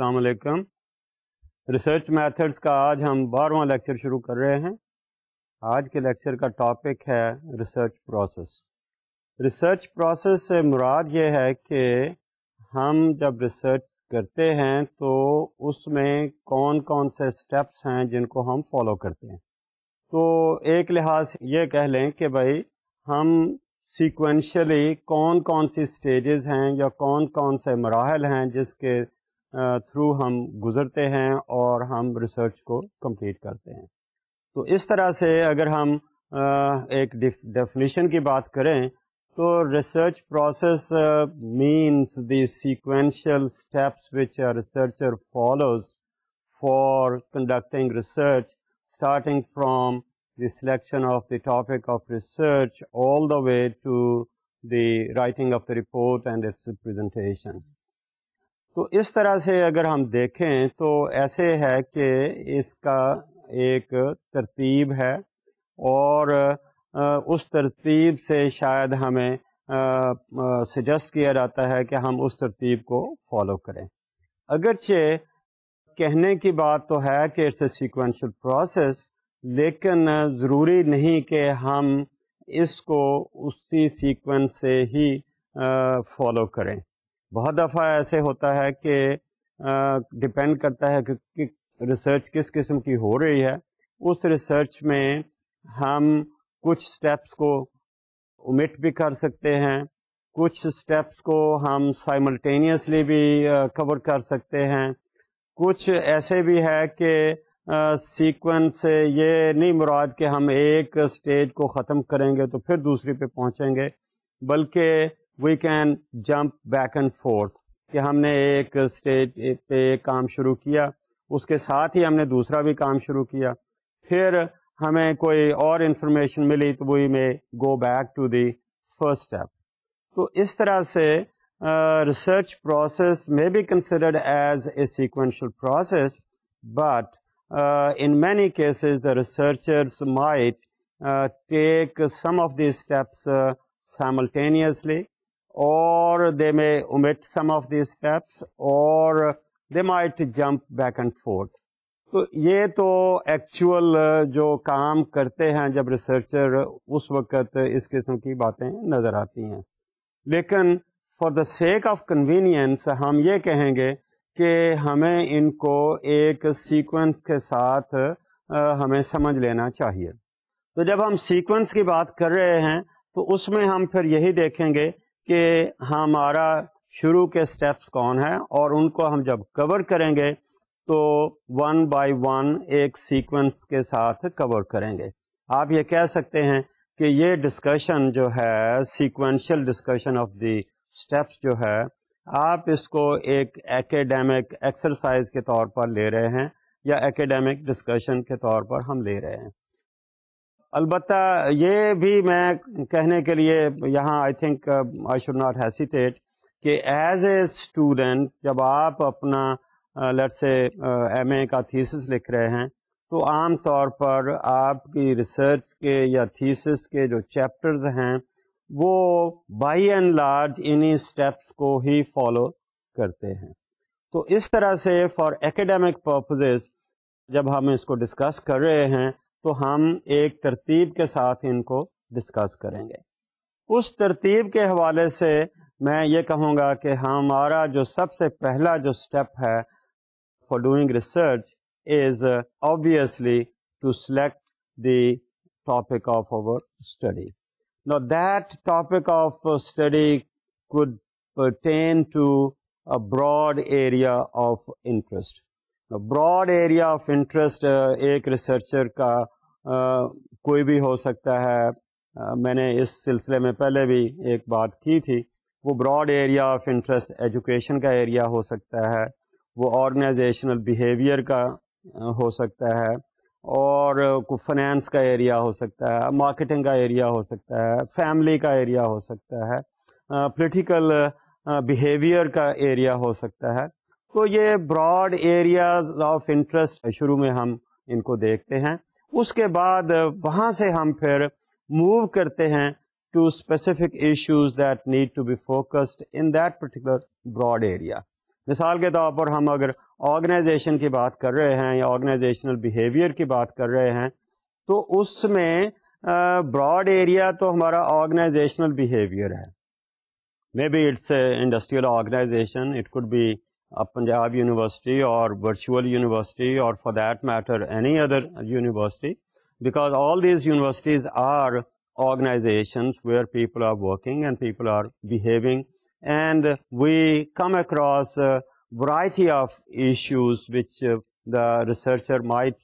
अस्सलाम research methods का आज हम बारहवा लेक्चर शुरू कर रहे हैं आज के लेक्चर का टॉपिक है रिसर्च प्रोसेस रिसर्च प्रोसेस से मुराद ये है कि हम जब रिसर्च करते हैं तो उसमें कौन कौन से स्टेप्स हैं जिनको हम फॉलो करते हैं तो एक लिहाज से ये कह लें कि भाई हम सीक्वेंशली कौन कौन सी स्टेजेस हैं या कौन कौन से मराहल हैं जिसके थ्रू हम गुज़रते हैं और हम रिसर्च को कंप्लीट करते हैं तो इस तरह से अगर हम एक डेफिनेशन की बात करें तो research process means the sequential steps which researcher follows for conducting research starting from the selection of the topic of research all the way to the writing of the report and its presentation. तो इस तरह से अगर हम देखें तो ऐसे है कि इसका एक तरतीब है और उस तरतीब से शायद हमें सजेस्ट किया जाता है कि हम उस तरतीब को फॉलो करें अगरचे कहने की बात तो है कि इट्स ए सीक्वेंशियल प्रोसेस लेकिन ज़रूरी नहीं कि हम इसको उसी सीक्वेंस से ही फॉलो करें बहुत दफ़ा ऐसे होता है कि डिपेंड करता है कि रिसर्च किस किस्म की हो रही है उस रिसर्च में हम कुछ स्टेप्स को उमिट भी कर सकते हैं कुछ स्टेप्स को हम साइमल्टेनियसली भी कवर कर सकते हैं कुछ ऐसे भी है कि सीक्वेंस से ये नहीं मुराद कि हम एक स्टेज को ख़त्म करेंगे तो फिर दूसरी पे पहुंचेंगे बल्कि we can jump back and forth कि हमने एक स्टेज पे काम शुरू किया उसके साथ ही हमने दूसरा भी काम शुरू किया फिर हमें कोई और इन्फॉर्मेशन मिली तो we may go back to the first step तो इस तरह से research process may be considered as a sequential process but in many cases the researchers might uh, take some of these steps uh, simultaneously or they may omit some of these steps or they might jump back and forth. तो ये तो actual जो काम करते हैं जब researcher उस वक्त इस किस्म की बातें नज़र आती हैं लेकिन for the sake of convenience हम ये कहेंगे कि हमें इनको एक सीक्वेंस के साथ हमें समझ लेना चाहिए तो जब हम सीक्वेंस की बात कर रहे हैं तो उसमें हम फिर यही देखेंगे कि हमारा शुरू के स्टेप्स कौन है और उनको हम जब कवर करेंगे तो वन बाय वन एक सीक्वेंस के साथ कवर करेंगे आप ये कह सकते हैं कि ये डिस्कशन जो है sequential discussion of the steps जो है आप इसको एक एकेडमिक एक्सरसाइज के तौर पर ले रहे हैं या एकेडमिक डिस्कशन के तौर पर हम ले रहे हैं अलबत् ये भी मैं कहने के लिए यहाँ I think I should not hesitate कि एज ए स्टूडेंट जब आप अपना लेट से एम ए का थीसिस लिख रहे हैं तो आम तौर पर आपकी रिसर्च के या थीसिस के जो चैप्टर्स हैं वो बाई एंड लार्ज इन्हीं स्टेप्स को ही फॉलो करते हैं तो इस तरह से फॉर एकेडमिक पर्पजेज जब हम इसको डिस्कस कर रहे हैं तो हम एक तरतीब के साथ इनको डिस्कस करेंगे उस तरतीब के हवाले से मैं ये कहूँगा कि हमारा जो सबसे पहला जो स्टेप है for doing research is obviously to select the topic of our study. Now that topic of uh, study could pertain to a broad area of interest. Broad area of interest एक researcher का uh, कोई भी हो सकता है uh, मैंने इस सिलसिले में पहले भी एक बात की थी वो broad area of interest education का एरिया हो सकता है वो ऑर्गेनाइजेशनल बिहेवियर का uh, हो सकता है और फाइनेंस uh, का एरिया हो सकता है मार्केटिंग का एरिया हो सकता है फैमिली का एरिया हो सकता है पॉलिटिकल uh, बिहेवियर का एरिया हो सकता है तो ये ब्रॉड एरियाज ऑफ इंटरेस्ट शुरू में हम इनको देखते हैं उसके बाद वहाँ से हम फिर मूव करते हैं to specific issues that need to be focused in that particular broad area मिसाल के तौर पर हम अगर ऑर्गेनाइजेशन की बात कर रहे हैं या ऑर्गेनाइजेशनल बिहेवियर की बात कर रहे हैं तो उसमें ब्रॉड एरिया तो हमारा ऑर्गेनाइजेशनल बिहेवियर है maybe it's industrial organization it could be Punjab University or virtual university or for that matter any other university because all these universities are organizations where people are working and people are behaving and we come across a variety of issues which the researcher might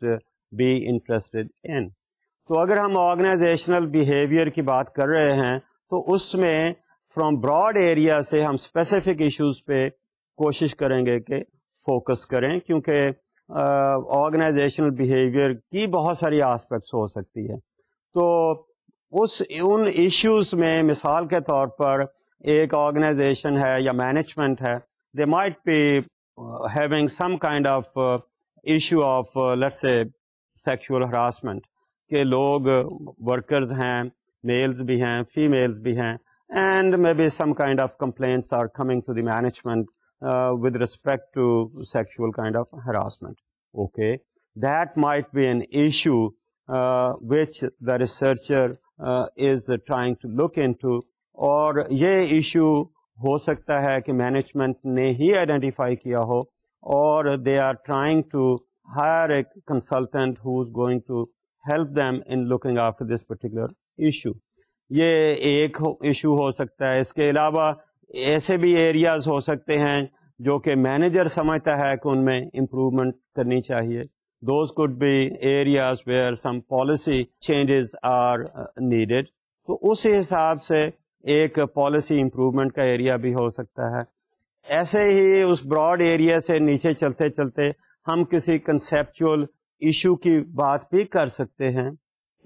be interested in. तो अगर हम organisational behaviour की बात कर रहे हैं तो उसमें फ्रॉम ब्रॉड एरिया से हम स्पेसिफिक इश्यूज पे कोशिश करेंगे कि फोकस करें क्योंकि ऑर्गेनाइजेशनल बिहेवियर की बहुत सारी आस्पेक्ट्स हो सकती है तो उस उन इश्यूज में मिसाल के तौर पर एक ऑर्गेनाइजेशन है या मैनेजमेंट है they might be having some kind of issue of let's say sexual harassment के लोग वर्कर्स हैं मेल्स भी हैं फीमेल्स भी हैं and maybe some kind of complaints are coming to the management Uh, with respect to sexual kind of harassment. Okay, that might be an issue uh, which the researcher uh, is trying to look into Or, ये issue हो सकता है कि management ने ही identify किया हो और they are trying to hire a consultant who is going to help them in looking after this particular issue ये एक इशू हो सकता है इसके अलावा ऐसे भी एरियाज हो सकते हैं जो कि मैनेजर समझता है कि उनमें इम्प्रूवमेंट करनी चाहिए those could be areas where some policy changes are needed तो उस हिसाब से एक पॉलिसी इम्प्रूवमेंट का एरिया भी हो सकता है ऐसे ही उस ब्रॉड एरिया से नीचे चलते चलते हम किसी कंसेप्चुअल इशू की बात भी कर सकते हैं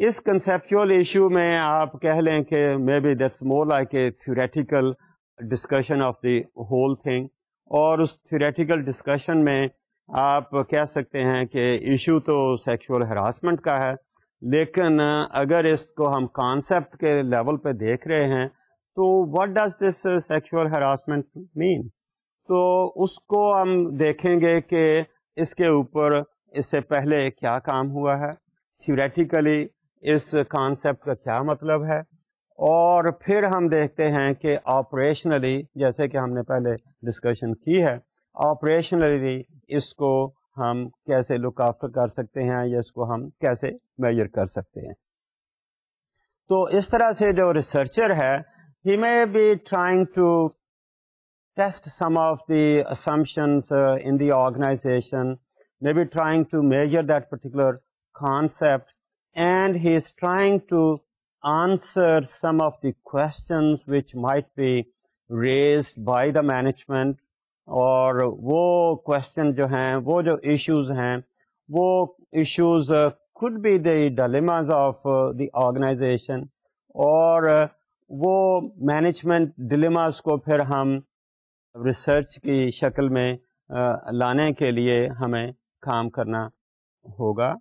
इस कंसेप्चुअल इशू में आप कह लें कि maybe that's more like a theoretical discussion of the whole thing और उस थ्योरेटिकल डिस्कशन में आप कह सकते हैं कि इशू तो सेक्सुअल हरासमेंट का है लेकिन अगर इसको हम कॉन्सेप्ट के लेवल पे देख रहे हैं तो what does this sexual harassment mean तो उसको हम देखेंगे कि इसके ऊपर इससे पहले क्या काम हुआ है थियोरेटिकली इस कॉन्सेप्ट का क्या मतलब है और फिर हम देखते हैं कि ऑपरेशनली जैसे कि हमने पहले डिस्कशन की है ऑपरेशनली इसको हम कैसे लुक आफ्टर कर सकते हैं या इसको हम कैसे मेजर कर सकते हैं तो इस तरह से जो रिसर्चर है he may be trying to test some of the assumptions in the organization may be trying to measure that particular concept and he is trying to answer some of the questions which might be raised by the management और वो question जो हैं वो जो issues हैं वो issues uh, could be the dilemmas of uh, the organization और uh, वो management dilemmas को फिर research रिसर्च की शक्ल uh, लाने के लिए हमें काम करना होगा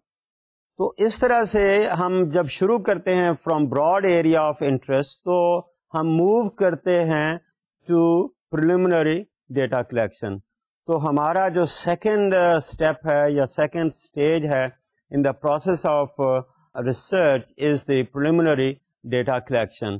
तो इस तरह से हम जब शुरू करते हैं from broad area of interest तो हम मूव करते हैं टू प्रिलिमिनरी डेटा कलेक्शन तो हमारा जो सेकंड स्टेप uh, है या सेकंड स्टेज है in the process of research is the preliminary data collection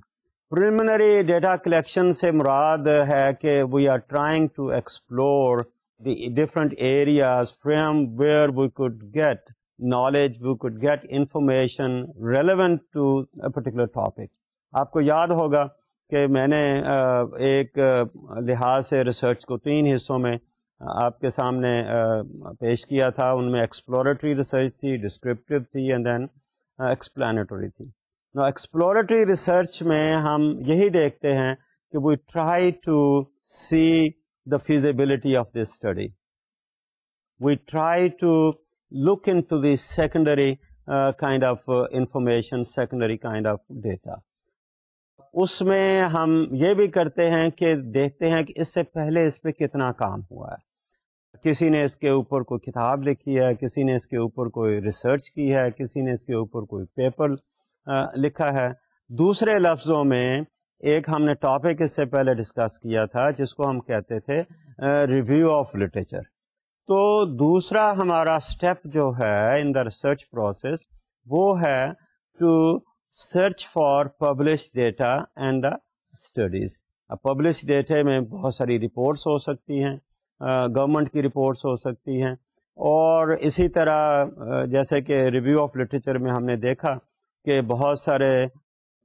preliminary data collection से मुराद है कि we are trying to explore the different areas from where we could get knowledge, we could get information relevant to a particular topic. आपको याद होगा कि मैंने एक लिहाज से रिसर्च को तीन हिस्सों में आपके सामने पेश किया था उनमें एक्सप्लोरेटरी रिसर्च थी डिस्क्रिप्टिव थी एंड देन एक्सप्लानटरी थी नो एक्सप्लोरेटरी रिसर्च में हम यही देखते हैं कि we try to see the feasibility of this study we try to look into the secondary uh, kind of uh, information, secondary kind of data. उसमें हम ये भी करते हैं कि देखते हैं कि इससे पहले इस पर कितना काम हुआ है किसी ने इसके ऊपर कोई किताब लिखी है किसी ने इसके ऊपर कोई रिसर्च की है किसी ने इसके ऊपर कोई पेपर आ, uh, लिखा है दूसरे लफ्ज़ों में एक हमने टॉपिक इससे पहले डिस्कस किया था जिसको हम कहते थे रिव्यू ऑफ लिटरेचर तो दूसरा हमारा स्टेप जो है इन द रिसर्च प्रोसेस वो है to search for publish data and the studies publish data में बहुत सारी रिपोर्ट्स हो सकती हैं गवर्नमेंट की रिपोर्ट्स हो सकती हैं और इसी तरह जैसे कि रिव्यू ऑफ लिटरेचर में हमने देखा कि बहुत सारे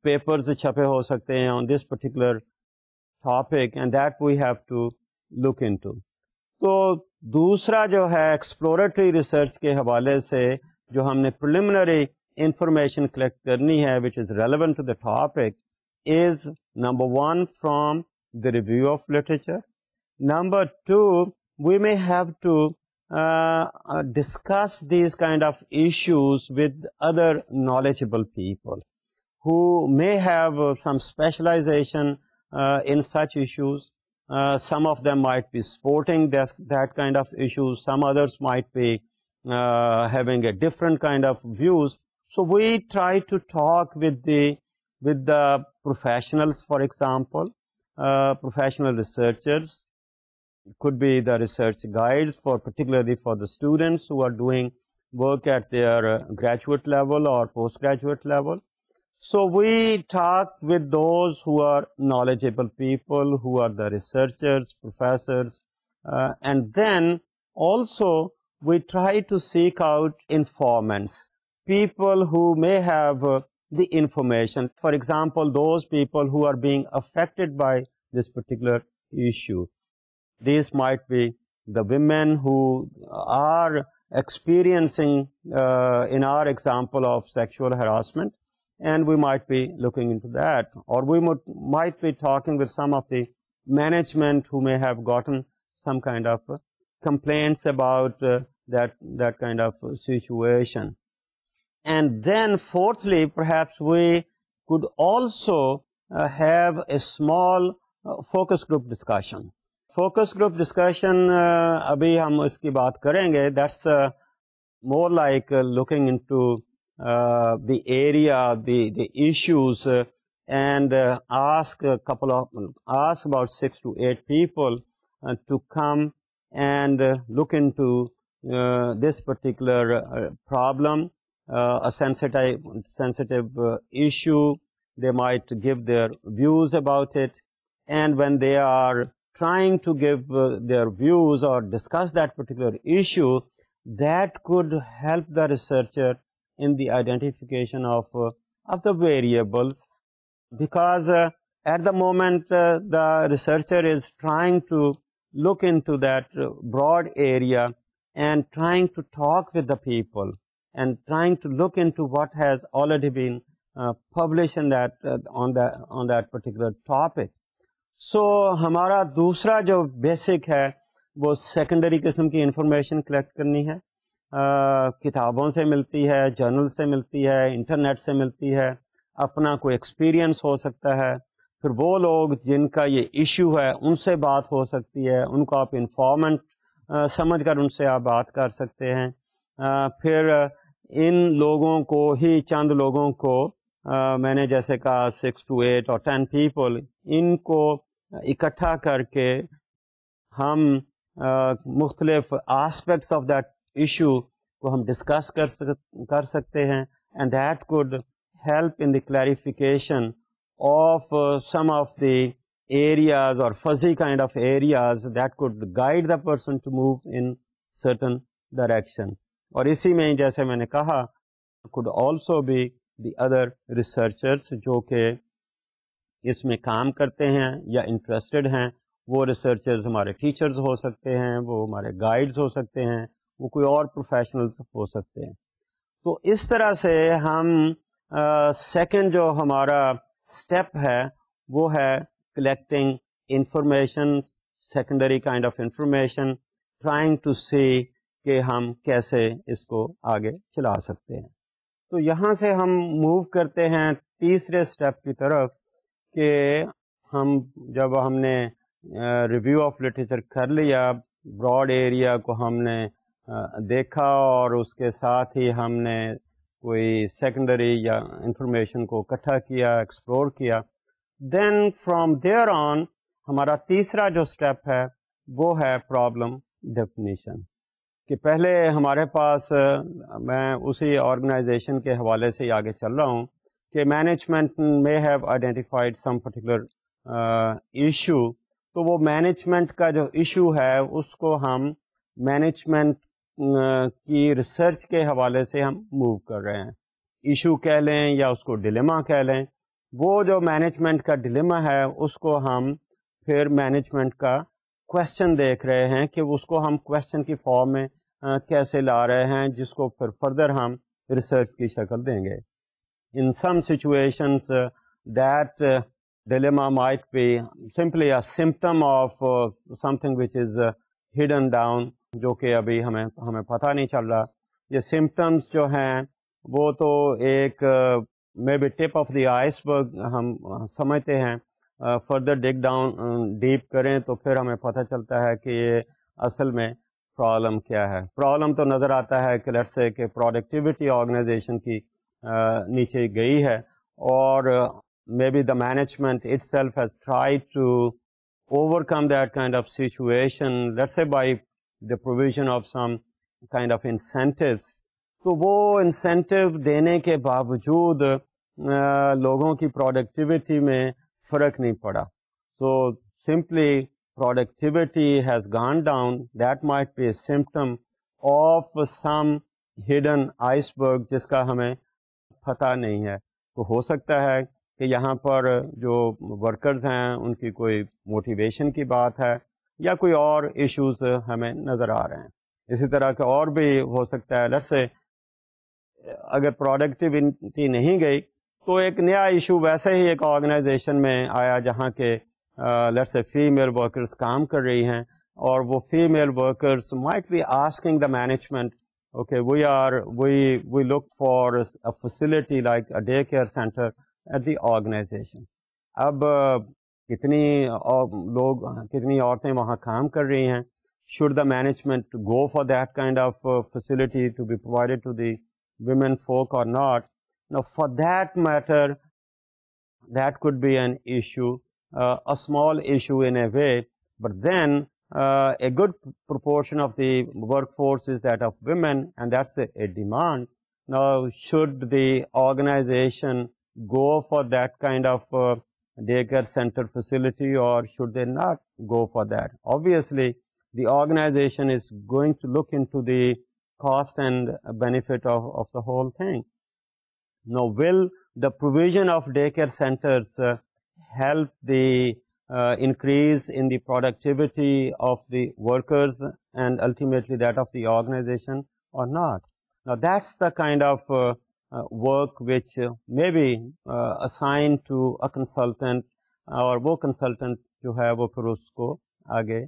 पेपर्स छपे हो सकते हैं on this particular topic and that we have to look into तो दूसरा जो है एक्सप्लोरेटरी रिसर्च के हवाले से जो हमने प्रिलिमिनरी इंफॉर्मेशन कलेक्ट करनी है which is relevant to the topic is number one from the review of literature number two we may have to discuss these kind of issues with other knowledgeable people who may have some specialization uh, in such issues Uh, some of them might be sporting that, that kind of issues. Some others might be uh, having a different kind of views. So we try to talk with the with the professionals, for example, uh, professional researchers. could be the research guides for particularly for the students who are doing work at their uh, graduate level or postgraduate level. So we talk with those who are knowledgeable people, who are the researchers, professors, uh, and then also we try to seek out informants, people who may have uh, the information. For example, those people who are being affected by this particular issue. These might be the women who are experiencing, uh, in our example of sexual harassment, and we might be looking into that or we might, might be talking with some of the management who may have gotten some kind of uh, complaints about uh, that that kind of situation and then fourthly perhaps we could also uh, have a small uh, focus group discussion focus group discussion abhi hum iski baat karenge that's uh, more like looking into uh, the area, the, the issues, uh, and uh, ask a couple of, ask about six to eight people uh, to come and uh, look into this particular problem, a sensitive, sensitive issue. They might give their views about it. And when they are trying to give their views or discuss that particular issue, that could help the researcher in the identification of of the variables because at the moment the researcher is trying to look into that broad area and trying to talk with the people and trying to look into what has already been uh, published in that uh, on that on that particular topic so हमारा दूसरा जो basic है वो secondary किस्म की information collect करनी है किताबों से मिलती है जर्नल से मिलती है इंटरनेट से मिलती है अपना कोई एक्सपीरियंस हो सकता है फिर वो लोग जिनका ये इशू है उनसे बात हो सकती है उनको आप इन्फॉर्मेंट समझ कर उनसे आप बात कर सकते हैं आ, फिर इन लोगों को ही चंद लोगों को आ, मैंने जैसे कहा सिक्स टू एट और टेन पीपल इनको इकट्ठा करके हम मुख्तलफ आस्पेक्ट्स ऑफ दैट इशू को हम डिस्कस कर सक कर सकते हैं and that could help in the clarification of some of the areas or fuzzy kind of areas that could guide the person to move in certain direction. और इसी में जैसे मैंने कहा could also be the other researchers जो कि इसमें काम करते हैं या इंटरेस्टेड हैं वो रिसर्चर्स हमारे टीचर्स हो सकते हैं वो हमारे गाइड्स हो सकते हैं वो कोई और प्रोफेशनल्स हो सकते हैं तो इस तरह से हम सेकंड जो हमारा स्टेप है वो है collecting information secondary kind of information trying to see कि हम कैसे इसको आगे चला सकते हैं तो यहाँ से हम मूव करते हैं तीसरे स्टेप की तरफ कि हम जब हमने रिव्यू ऑफ लिटरेचर कर लिया ब्रॉड एरिया को हमने देखा और उसके साथ ही हमने कोई सेकेंडरी या इंफॉर्मेशन को इकट्ठा किया एक्सप्लोर किया देन फ्रॉम देयर ऑन हमारा तीसरा जो स्टेप है वो है प्रॉब्लम डेफिनेशन कि पहले हमारे पास मैं उसी ऑर्गेनाइजेशन के हवाले से आगे चल रहा हूँ कि मैनेजमेंट में have identified some particular issue तो वो मैनेजमेंट का जो इशू है उसको हम मैनेजमेंट की रिसर्च के हवाले से हम मूव कर रहे हैं इशू कह लें या उसको डिलेमा कह लें वो जो मैनेजमेंट का डिलेमा है उसको हम फिर मैनेजमेंट का क्वेश्चन देख रहे हैं कि उसको हम क्वेश्चन की फॉर्म में कैसे ला रहे हैं जिसको फिर फर्दर हम रिसर्च की शक्ल देंगे in some situations that dilemma might be simply a symptom of uh, something which is uh, hidden down जो कि अभी हमें हमें पता नहीं चल रहा ये सिम्टम्स जो हैं वो तो एक maybe tip of the iceberg हम समझते हैं फर्दर डिग डाउन डीप करें तो फिर हमें पता चलता है कि ये असल में प्रॉब्लम क्या है प्रॉब्लम तो नज़र आता है कि लेट्स से कि प्रोडक्टिविटी ऑर्गेनाइजेशन की uh, नीचे गई है और maybe the management itself has try to overcome that kind of situation let's say by the provision of some kind of incentives तो वो इंसेंटिव देने के बावजूद लोगों की प्रोडक्टिविटी में फ़र्क नहीं पड़ा so simply productivity has gone down that might be a symptom of some hidden iceberg जिसका हमें पता नहीं है तो हो सकता है कि यहाँ पर जो वर्कर्स हैं उनकी कोई मोटिवेशन की बात है या कोई और इश्यूज हमें नज़र आ रहे हैं इसी तरह का और भी हो सकता है लस से अगर प्रोडक्टिविटी नहीं गई तो एक नया इशू वैसे ही एक ऑर्गेनाइजेशन में आया जहाँ के लेट से फीमेल वर्कर्स काम कर रही हैं और वो female workers might be asking the management okay we are we we look for a facility like a daycare center at the organization ab कितनी लोग कितनी औरतें वहाँ काम कर रही हैं should the management go for that kind of uh, facility to be provided to the women folk or not now for that matter that could be an issue uh, a small issue in a way but then uh, a good proportion of the workforce is that of women and that's a, a demand now should the organization go for that kind of daycare center facility or should they not go for that? Obviously, the organization is going to look into the cost and benefit of, of the whole thing. Now, will the provision of daycare centers uh, help the uh, increase in the productivity of the workers and ultimately that of the organization or not? Now, that's the kind of uh, Uh, work which may be uh, assigned to a consultant और वो consultant जो है वो फिर उसको आगे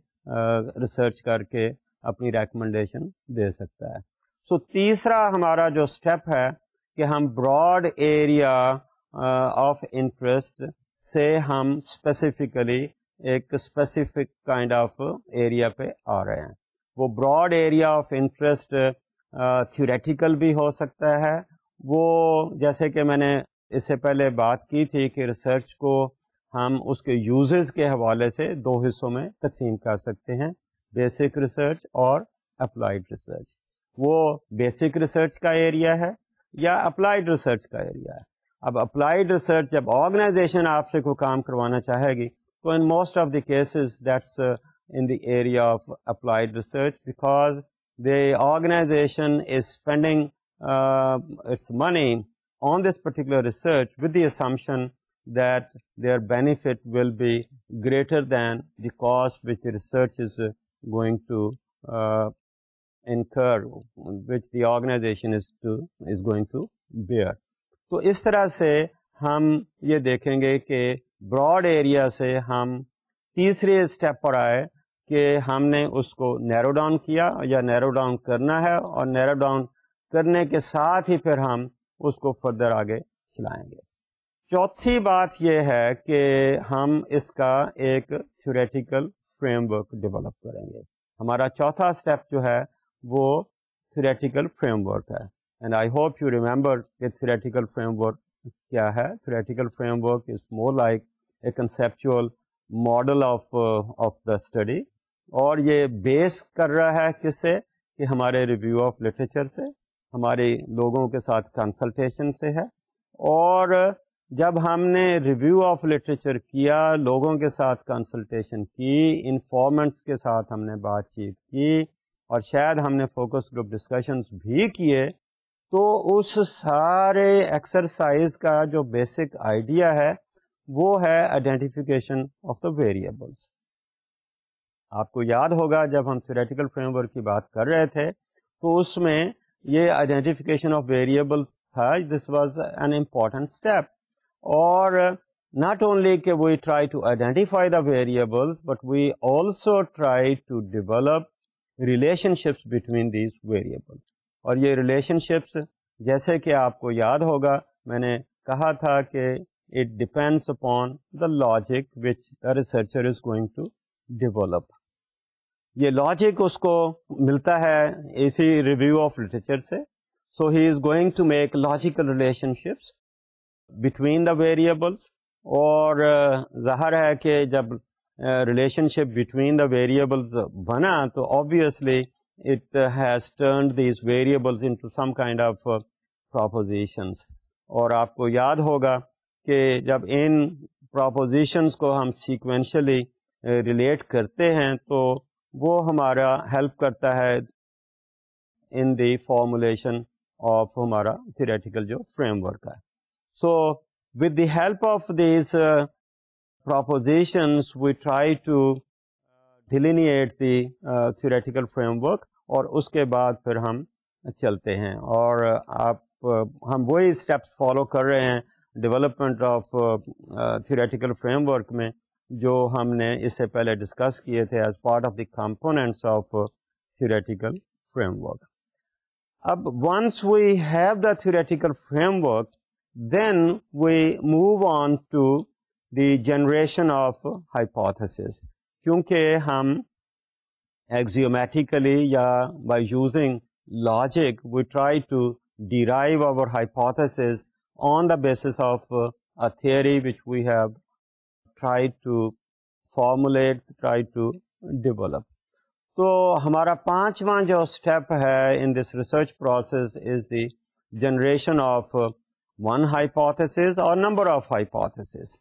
research uh, करके अपनी रिकमेंडेशन दे सकता है सो so, तीसरा हमारा जो स्टेप है कि हम ब्रॉड एरिया ऑफ इंटरेस्ट से हम स्पेसिफिकली एक स्पेसिफिक काइंड ऑफ एरिया पे आ रहे हैं वो broad area of interest theoretical भी हो सकता है वो जैसे कि मैंने इससे पहले बात की थी कि रिसर्च को हम उसके यूजेस के हवाले से दो हिस्सों में तकसीम कर सकते हैं बेसिक रिसर्च और अप्लाइड रिसर्च वो बेसिक रिसर्च का एरिया है या अप्लाइड रिसर्च का एरिया है अब अप्लाइड रिसर्च जब ऑर्गेनाइजेशन आपसे कोई काम करवाना चाहेगी तो in most of the cases that's in the area of applied research because the organization is spending uh, its money on this particular research with the assumption that their benefit will be greater than the cost which the research is going to uh, incur which the organization is to is going to bear तो इस तरह से हम ये देखेंगे कि broad area से हम तीसरे स्टेप کہ ہم نے اس کو نیرو ڈاؤن کیا یا نیرو ڈاؤن کرنا ہے اور نیرو ڈاؤن करने के साथ ही फिर हम उसको फर्दर आगे चलाएंगे चौथी बात यह है कि हम इसका एक थ्योरेटिकल फ्रेमवर्क डेवलप करेंगे हमारा चौथा स्टेप जो है वो थ्योरेटिकल फ्रेमवर्क है and I hope you remember कि थ्योरेटिकल फ्रेमवर्क क्या है theoretical framework is more like a conceptual model of of the study और ये बेस कर रहा है किसे कि हमारे रिव्यू ऑफ लिटरेचर से हमारे लोगों के साथ कंसल्टेशन से है और जब हमने रिव्यू ऑफ लिटरेचर किया लोगों के साथ कंसल्टेशन की इनफॉर्मेंट्स के साथ हमने बातचीत की और शायद हमने फोकस ग्रुप डिस्कशंस भी किए तो उस सारे एक्सरसाइज का जो बेसिक आइडिया है वो है आइडेंटिफिकेशन ऑफ द वेरिएबल्स आपको याद होगा जब हम थ्योरेटिकल फ्रेमवर्क की बात कर रहे थे तो उसमें ये आइडेंटिफिकेशन ऑफ वेरिएबल्स था this was an important step और not only can we try to identify the variables, but we also try to develop relationships between these variables. और ये relationships जैसे कि आपको याद होगा मैंने कहा था कि it depends upon the logic which the researcher is going to develop. ये लॉजिक उसको मिलता है इसी रिव्यू ऑफ लिटरेचर से so he is going to make logical relationships between the variables और जाहिर है कि जब रिलेशनशिप बिटवीन द वेरिएबल्स बना तो obviously it has turn these variables into some kind of propositions और आपको याद होगा कि जब इन प्रोपोजिशंस को हम सीक्वेंशली रिलेट uh, करते हैं तो वो हमारा हेल्प करता है इन दी फॉर्मुलेशन ऑफ हमारा थिरेटिकल जो फ्रेमवर्क है so with the help of this propositions we try to delineate the uh, theoretical और उसके बाद फिर हम चलते हैं और uh, आप uh, हम वही स्टेप्स फॉलो कर रहे हैं डेवलपमेंट ऑफ थियोरेटिकल फ्रेमवर्क में जो हमने इससे पहले डिस्कस किए थे as part of the components of theoretical framework अब once we have the theoretical framework then we move on to the generation of hypothesis क्योंकि हम axiomatically या by using logic we try to derive our hypothesis on the basis of a theory which we have try to formulate, try to develop. तो हमारा पांचवा जो step है in this research process is the generation of one hypothesis और number of hypothesis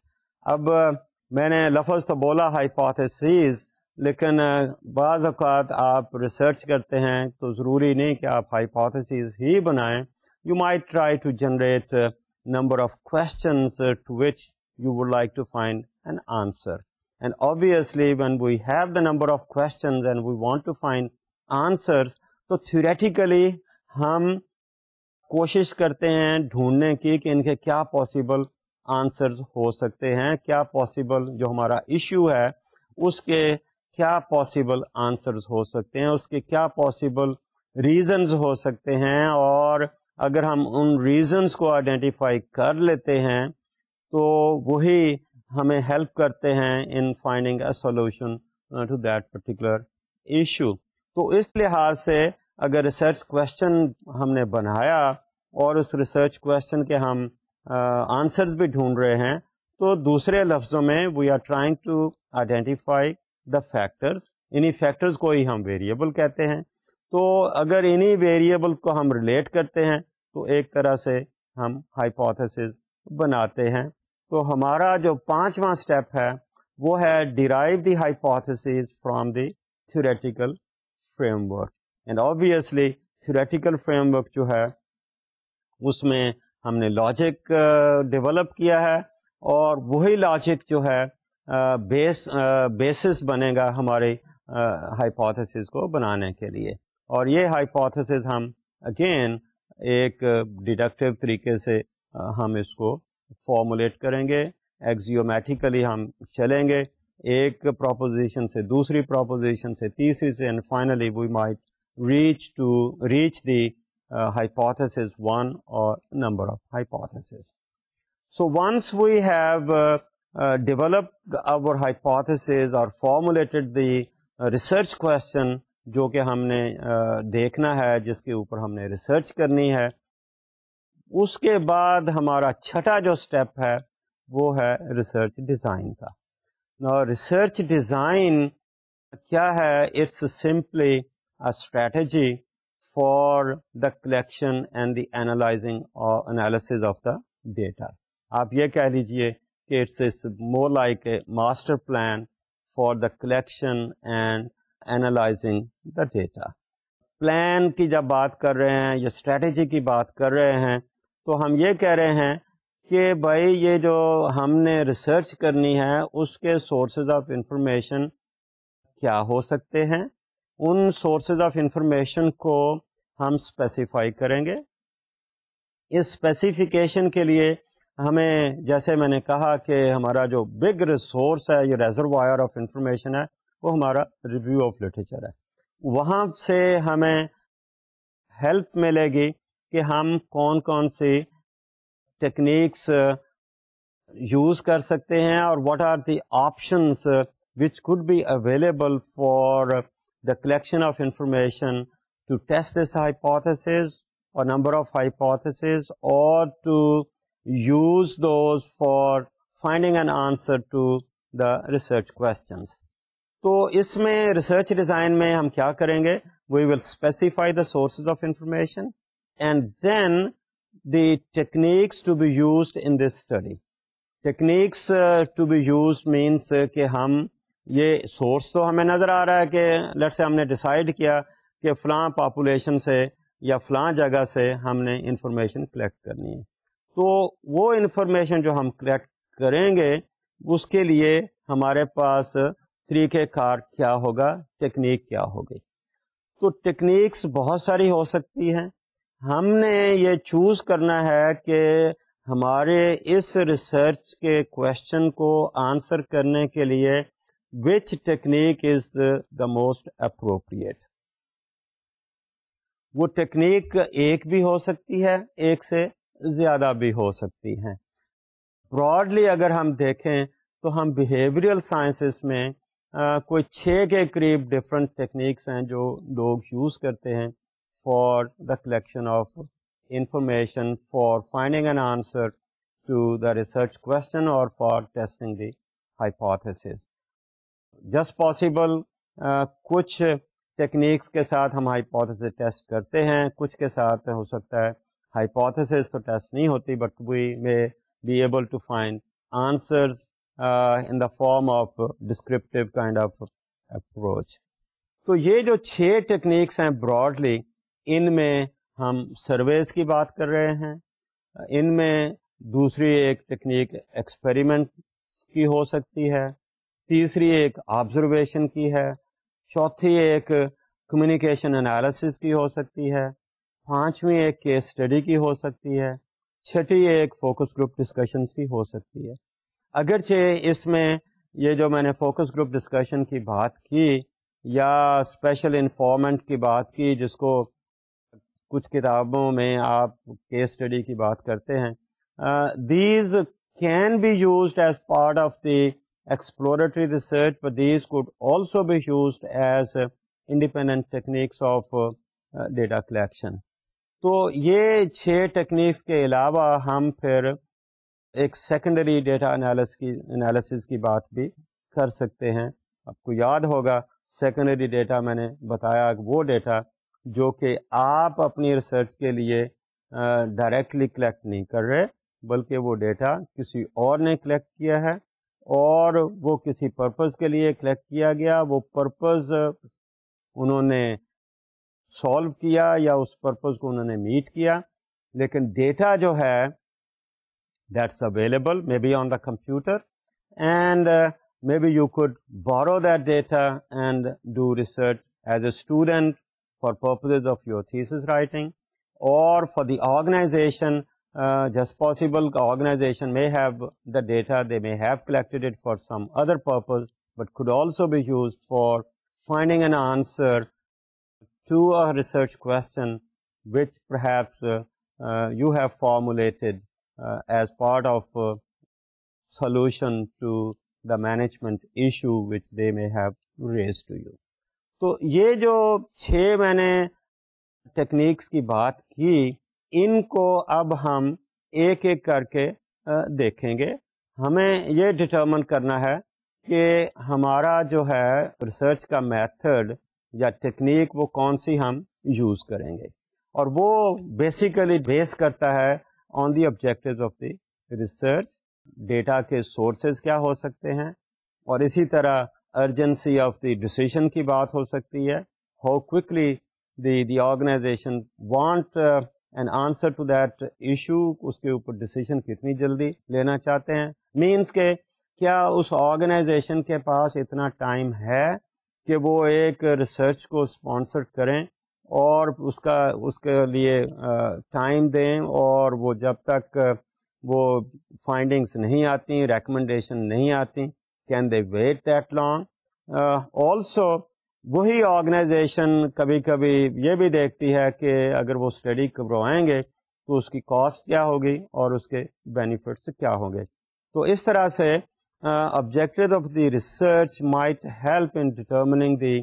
अब uh, मैंने लफज तो बोला हाइपोथेसिस लेकिन uh, बाज़ अवत आप रिसर्च करते हैं तो ज़रूरी नहीं कि आप हाइपोथेसिस ही बनाएं you might try to generate number of questions to which you would like to find an answer. And obviously, when we have the number of questions and we want to find answers, तो theoretically हम कोशिश करते हैं ढूंढने की कि इनके क्या पॉसिबल आंसर्स हो सकते हैं क्या पॉसिबल जो हमारा इशू है उसके क्या पॉसिबल आंसर्स हो सकते हैं उसके क्या पॉसिबल रीजंस हो सकते हैं और अगर हम उन रीजंस को आइडेंटिफाई कर लेते हैं तो वही हमें हेल्प करते हैं in finding a solution to that particular issue तो इस लिहाज से अगर रिसर्च क्वेश्चन हमने बनाया और उस रिसर्च क्वेश्चन के हम आंसर्स uh, भी ढूंढ रहे हैं तो दूसरे लफ्ज़ों में we are trying to identify the factors इन्हीं फैक्टर्स को ही हम वेरिएबल कहते हैं तो अगर इन्हीं वेरिएबल को हम रिलेट करते हैं तो एक तरह से हम हाइपोथेसिस बनाते हैं तो हमारा जो पांचवा स्टेप है वो है derive the hypothesis from the theoretical framework and obviously theoretical framework जो है उसमें हमने लॉजिक डेवलप किया है और वही लॉजिक जो है बेस बेसिस बनेगा हमारे हाइपोथेसिस को बनाने के लिए और ये हाइपोथेसिस हम अगेन एक डिडक्टिव तरीके से हम इसको फॉर्मुलेट करेंगे एक्जियोमेटिकली हम चलेंगे एक प्रोपोजिशन से दूसरी प्रोपोजिशन से तीसरी से and finally we might reach to reach the uh, hypothesis one or number of hypotheses. So once we have uh, uh, developed our hypothesis or formulated the uh, research question जो कि हमने uh, देखना है जिसके ऊपर हमने research करनी है उसके बाद हमारा छठा जो स्टेप है वो है रिसर्च डिज़ाइन का और रिसर्च डिज़ाइन क्या है it's simply a strategy for the collection and the analysing और एनालिसिस ऑफ द डेटा आप ये कह लीजिए कि it's is more like a master plan for the collection and analysing the data plan की जब बात कर रहे हैं या स्ट्रेटजी की बात कर रहे हैं तो हम ये कह रहे हैं कि भाई ये जो हमने रिसर्च करनी है उसके सोर्सेज ऑफ इंफॉर्मेशन क्या हो सकते हैं उन सोर्सेज ऑफ इंफॉर्मेशन को हम स्पेसिफाई करेंगे इस स्पेसिफिकेशन के लिए हमें जैसे मैंने कहा कि हमारा जो बिग रिसोर्स है ये रेजरवायर ऑफ इंफॉर्मेशन है वो हमारा रिव्यू ऑफ लिटरेचर है वहाँ से हमें हेल्प मिलेगी कि हम कौन कौन से टेक्निक्स यूज़ कर सकते हैं और what are the options which could be available for the collection of information to test this hypothesis or number of hypotheses or to use those for finding an answer to the research questions. तो इसमें research design में हम क्या करेंगे we will specify the sources of information and then the techniques to be used in this study. Techniques uh, to be used means uh, कि हम ये source तो हमें नज़र आ रहा है कि लेट से हमने डिसाइड किया कि फ़लाँ पापोलेशन से या फ़लाँ जगह से हमने इंफॉर्मेशन कलेक्ट करनी है तो वो इंफॉर्मेशन जो हम कलेक्ट करेंगे उसके लिए हमारे पास तरीके कार क्या होगा टेक्निक क्या होगी तो टेक्निक्स बहुत सारी हो सकती हैं हमने ये चूज करना है कि हमारे इस रिसर्च के क्वेश्चन को आंसर करने के लिए which technique is the most appropriate वो टेक्निक एक भी हो सकती है एक से ज्यादा भी हो सकती है ब्रॉडली अगर हम देखें तो हम बिहेवियरल साइंसेस में आ, कोई छः के करीब डिफरेंट टेक्निक्स हैं जो लोग यूज़ करते हैं for the collection of information for finding an answer to the research question or for testing the hypothesis. Just possible uh, कुछ टेक्निक्स के साथ हम हाइपोथेसिस टेस्ट करते हैं कुछ के साथ हो सकता है हाइपोथेसिस तो टेस्ट नहीं होती but we may be able to find answers in the form of descriptive kind of approach तो ये जो छह टेक्निक्स हैं ब्रॉडली इनमें हम सर्वेस की बात कर रहे हैं इनमें दूसरी एक तकनीक एक्सपेरिमेंट की हो सकती है तीसरी एक ऑब्जर्वेशन की है चौथी एक कम्युनिकेशन एनालिसिस की हो सकती है पांचवी एक केस स्टडी की हो सकती है छठी एक फोकस ग्रुप डिस्कशंस की हो सकती है अगरचे इसमें ये जो मैंने फोकस ग्रुप डिस्कशन की बात की या स्पेशल इन्फॉर्मेंट की बात की जिसको कुछ किताबों में आप केस स्टडी की बात करते हैं these can be use as part of the exploratory research पर these could also be use as independent techniques of uh, data तो ये छः टेक्निक्स के अलावा हम फिर एक सेकेंडरी डेटा एनालिस एनालिसिस की बात भी कर सकते हैं आपको याद होगा सेकेंडरी डेटा मैंने बताया वो डेटा जो कि आप अपनी रिसर्च के लिए डायरेक्टली कलेक्ट नहीं कर रहे बल्कि वो डेटा किसी और ने कलेक्ट किया है और वो किसी पर्पस के लिए कलेक्ट किया गया वो पर्पस उन्होंने सॉल्व किया या उस पर्पस को उन्होंने मीट किया लेकिन डेटा जो है that's available maybe on the computer and maybe you could borrow that data and do research as a student for purposes of your thesis writing or for the organization uh, just possible organization may have the data they may have collected it for some other purpose but could also be used for finding an answer to a research question which perhaps uh, uh, you have formulated uh, as part of a uh, solution to the management issue which they may have raised to you. तो ये जो छः मैंने techniques की बात की इनको अब हम एक एक करके देखेंगे हमें ये डिटर्मन करना है कि हमारा जो है रिसर्च का मेथड या टेक्निक वो कौन सी हम यूज़ करेंगे और वो बेसिकली बेस करता है on the objectives of the research data के सोर्सेज क्या हो सकते हैं और इसी तरह अर्जेंसी ऑफ द डिसीजन की बात हो सकती है how quickly the organization want an answer to that issue उसके ऊपर डिसीजन कितनी जल्दी लेना चाहते हैं मीन्स के क्या उस ऑर्गेनाइजेशन के पास इतना टाइम है कि वो एक रिसर्च को स्पॉन्सर करें और उसका उसके लिए टाइम uh, दें और वो जब तक uh, वो फाइंडिंग्स नहीं आती रिकमेंडेशन नहीं आती can they wait that long also वही ऑर्गेनाइजेशन कभी कभी ये भी देखती है कि अगर वो स्टडी करवाएंगे तो उसकी कॉस्ट क्या होगी और उसके बेनिफिट्स क्या होंगे तो इस तरह से objective of the research might help in determining the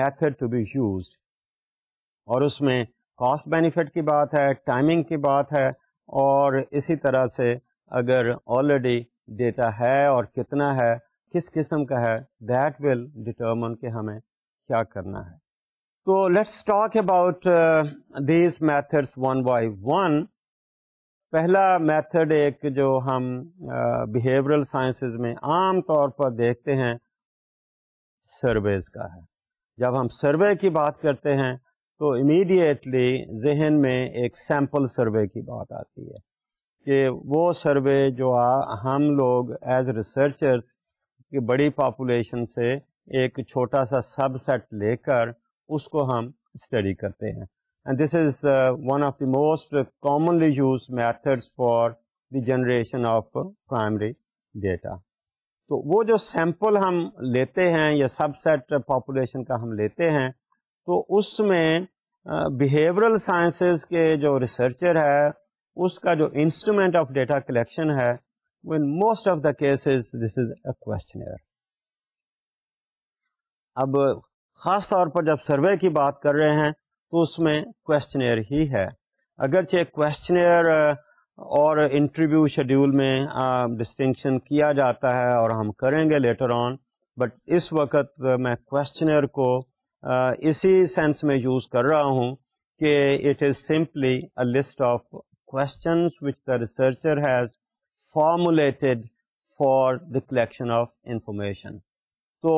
method to be used और उसमें कॉस्ट बेनिफिट की बात है टाइमिंग की बात है और इसी तरह से अगर ऑलरेडी डेटा है और कितना है किस किस्म का है दैट विल डिटर्मन के हमें क्या करना है तो let's talk about these methods one by one पहला मैथड एक जो हम बिहेवरल uh, साइंसेज में आम तौर पर देखते हैं सर्वेज का है जब हम सर्वे की बात करते हैं तो इमीडिएटली जहन में एक सैम्पल सर्वे की बात आती है कि वो सर्वे जो आ, हम लोग एज रिसर्चर्स कि बड़ी पॉपुलेशन से एक छोटा सा सबसेट लेकर उसको हम स्टडी करते हैं and this is one of the most commonly use methods for the generation of primary data तो वो जो सैंपल हम लेते हैं या सबसेट पॉपुलेशन का हम लेते हैं तो उसमें बिहेवियरल uh, साइंसेस के जो रिसर्चर है उसका जो इंस्ट्रूमेंट ऑफ डेटा कलेक्शन है when most of the cases this is a questionnaire अब ख़ास तौर पर जब सर्वे की बात कर रहे हैं तो उसमें क्वेश्चनेयर ही है अगरचे क्वेश्चनेयर और इंटरव्यू शेड्यूल में डिस्टिंक्शन किया जाता है और हम करेंगे लेटर ऑन बट इस वक्त मैं क्वेश्चनर को आ, इसी सेंस में यूज़ कर रहा हूँ कि it is simply a list of questions which the researcher has formulated for the collection of information तो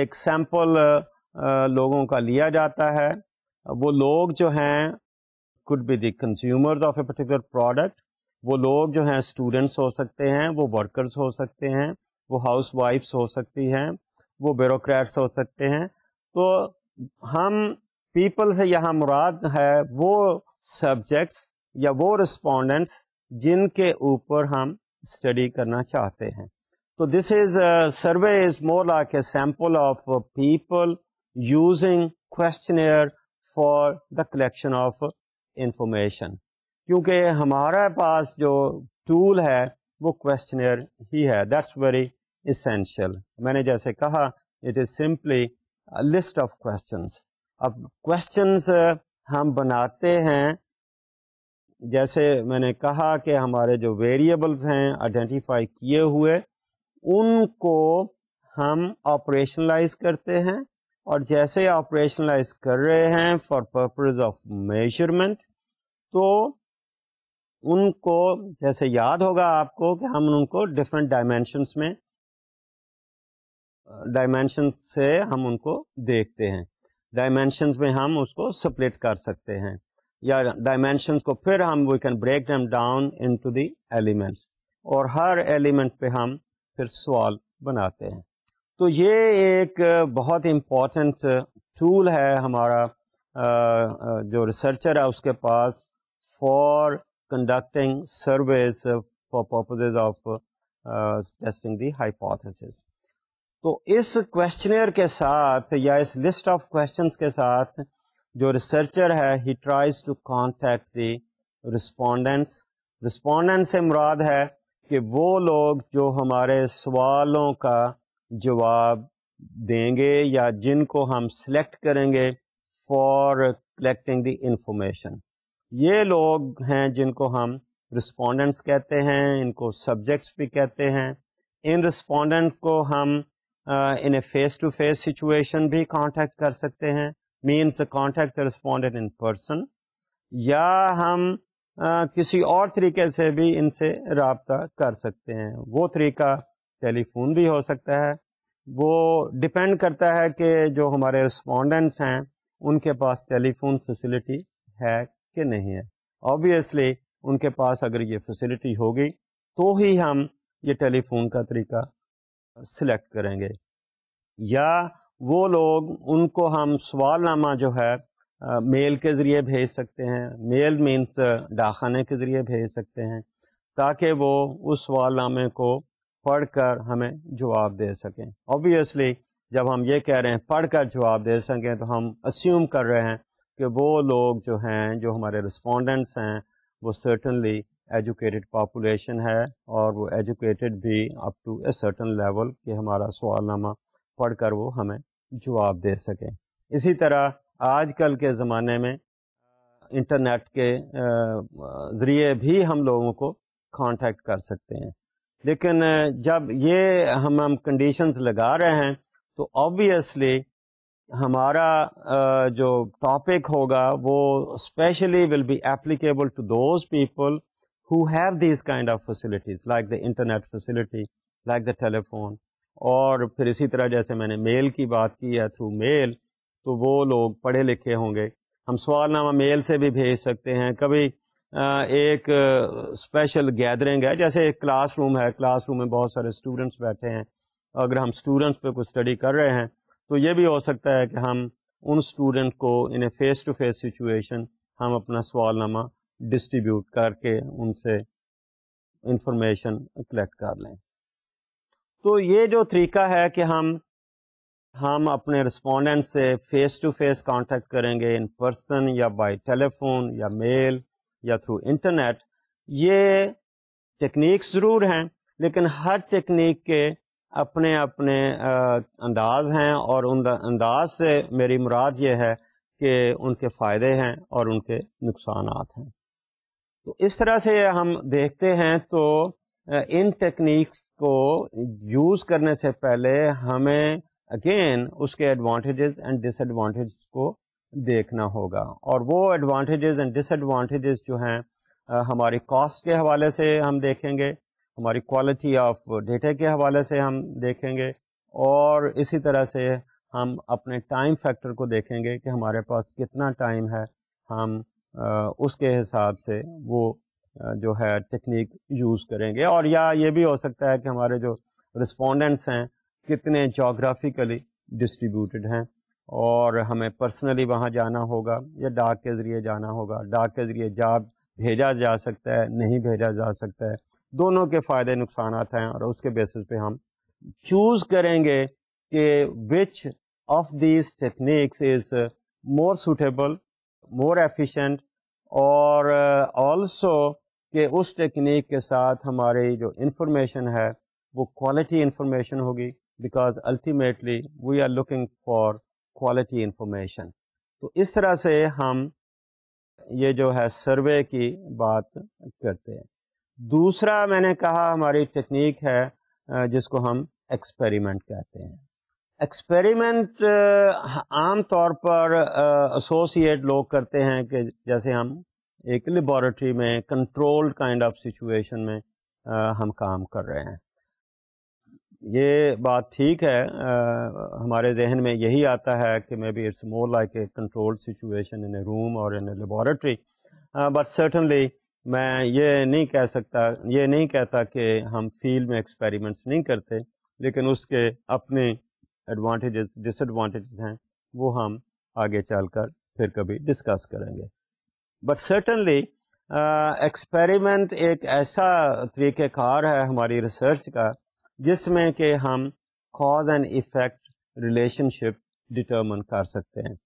एक सैंपल uh, uh, लोगों का लिया जाता है वो लोग जो हैं could be the consumers of a particular product वो लोग जो हैं स्टूडेंट्स हो सकते हैं वो वर्कर्स हो सकते हैं वो हाउस वाइफ्स हो सकती हैं वो ब्यूरोक्रेट्स हो सकते हैं तो हम पीपल से यहाँ मुराद है वो सब्जेक्ट्स या वो रिस्पोंडेंट्स जिनके ऊपर हम स्टडी करना चाहते हैं तो this is survey is more like a sample of people using question for the collection of information क्योंकि हमारे पास जो टूल है वो क्वेश्चन ही है दैट्स वेरी इसेंशियल मैंने जैसे कहा it is simply list of questions अब क्वेश्चंस uh, हम बनाते हैं जैसे मैंने कहा कि हमारे जो वेरिएबल्स हैं आइडेंटिफाई किए हुए उनको हम ऑपरेशनलाइज करते हैं और जैसे ऑपरेशनलाइज कर रहे हैं फॉर पर्पज ऑफ मेजरमेंट तो उनको जैसे याद होगा आपको कि हम उनको डिफरेंट डायमेंशंस में डायमेंशन से हम उनको देखते हैं डायमेंशंस में हम उसको स्प्लिट कर सकते हैं या डायमेंशन को फिर हम we can break them down into the elements और हर एलिमेंट पे हम फिर सवाल बनाते हैं तो ये एक बहुत इम्पॉर्टेंट टूल है हमारा जो रिसर्चर है उसके पास for conducting surveys for purposes of testing the hypothesis तो इस क्वेश्चनर के साथ या इस लिस्ट ऑफ क्वेश्चंस के साथ जो रिसर्चर है he tries to contact the respondents respondent से मुराद है कि वो लोग जो हमारे सवालों का जवाब देंगे या जिनको हम सिलेक्ट करेंगे फॉर कलेक्टिंग द इंफॉर्मेशन ये लोग हैं जिनको हम रिस्पोंडेंट्स कहते हैं इनको सब्जेक्ट्स भी कहते हैं इन रिस्पोंडेंट को हम in a face to face situation भी कांटेक्ट कर सकते हैं means contact the respondent in person या हम आ, किसी और तरीके से भी इनसे रबता कर सकते हैं वो तरीका टेलीफोन भी हो सकता है वो डिपेंड करता है कि जो हमारे रिस्पोंडेंट्स हैं उनके पास टेलीफोन फैसिलिटी है कि नहीं है ऑब्वियसली उनके पास अगर ये फैसिलिटी होगी तो ही हम ये टेलीफोन का तरीका सिलेक्ट करेंगे या वो लोग उनको हम सवालनामा जो है मेल के ज़रिए भेज सकते हैं मेल मीन्स डाखाना के ज़रिए भेज सकते हैं ताकि वो उस सवालनामे को पढ़ कर हमें जवाब दे सकें ओबियसली जब हम ये कह रहे हैं पढ़ कर जवाब दे सकें तो हम अस्यूम कर रहे हैं कि वो लोग जो हैं जो हमारे रिस्पोंडेंट्स हैं वो सर्टनली एजुकेटेड पॉपुलेशन है और वो एजुकेटेड भी up to a certain level कि हमारा सवालनामा कर वो हमें जवाब दे सकें इसी तरह आजकल के ज़माने में इंटरनेट के ज़रिए भी हम लोगों को कांटेक्ट कर सकते हैं लेकिन जब ये हम हम कंडीशंस लगा रहे हैं तो ऑब्वियसली हमारा जो टॉपिक होगा वो specially will be applicable to those people who have these kind of facilities like the internet facility like the telephone और फिर इसी तरह जैसे मैंने मेल की बात की है थ्रू मेल तो वो लोग पढ़े लिखे होंगे हम सवालनामा मेल से भी भेज सकते हैं कभी एक स्पेशल गैदरिंग है जैसे एक क्लासरूम है क्लासरूम में बहुत सारे स्टूडेंट्स बैठे हैं अगर हम स्टूडेंट्स पे कुछ स्टडी कर रहे हैं तो ये भी हो सकता है कि हम उन स्टूडेंट को in a face to face situation हम अपना सवालनामा डिस्ट्रीब्यूट करके उनसे इंफॉर्मेशन कलेक्ट कर लें तो ये जो तरीका है कि हम हम अपने रिस्पोंडेंट से फेस टू फेस कांटेक्ट करेंगे इन पर्सन या बाय टेलीफोन या मेल या थ्रू इंटरनेट ये टेक्निक्स ज़रूर हैं लेकिन हर टेक्निक के अपने अपने अंदाज हैं और उन अंदाज से मेरी मुराद ये है कि उनके फ़ायदे हैं और उनके नुकसान हैं तो इस तरह से हम देखते हैं तो इन टेक्निक्स को यूज़ करने से पहले हमें अगेन उसके एडवांटेजेस एंड डिसएडवांटेज को देखना होगा और वो एडवांटेजेस एंड डिसएडवांटेजेस जो हैं हमारी कॉस्ट के हवाले से हम देखेंगे हमारी क्वालिटी ऑफ डेटा के हवाले से हम देखेंगे और इसी तरह से हम अपने टाइम फैक्टर को देखेंगे कि हमारे पास कितना टाइम है हम उसके हिसाब से वो जो है टेक्निक यूज़ करेंगे और या ये भी हो सकता है कि हमारे जो रिस्पोंडेंट्स हैं कितने जोग्राफिकली डिस्ट्रीब्यूटेड हैं और हमें पर्सनली वहाँ जाना होगा या डाक के ज़रिए जाना होगा डाक के ज़रिए जा भेजा जा सकता है नहीं भेजा जा सकता है दोनों के फ़ायदे नुकसान हैं और उसके बेसिस पे हम चूज़ करेंगे कि which of these techniques is more suitable more efficient और ऑल्सो कि उस टेक्निक के साथ हमारी जो इन्फॉर्मेशन है वो क्वालिटी इन्फॉर्मेशन होगी because ultimately we are looking for quality information तो इस तरह से हम ये जो है सर्वे की बात करते हैं दूसरा मैंने कहा हमारी टेक्निक है जिसको हम एक्सपेरिमेंट कहते हैं एक्सपेरिमेंट आम तौर पर एसोसिएट लोग करते हैं कि जैसे हम एक लेबॉरेटरी में कंट्रोल्ड काइंड ऑफ सिचुएशन में आ, हम काम कर रहे हैं ये बात ठीक है आ, हमारे जहन में यही आता है कि maybe it's more like a controlled situation in a room और in a laboratory but certainly मैं ये नहीं कह सकता ये नहीं कहता कि हम फील्ड में एक्सपेरिमेंट्स नहीं करते लेकिन उसके अपने एडवांटेजेस डिसएडवांटेजेस हैं वो हम आगे चलकर फिर कभी डिस्कस करेंगे बट सर्टनली एक्सपेरिमेंट एक ऐसा तरीक़ार है हमारी रिसर्च का जिसमें कि हम cause and effect relationship determine कर सकते हैं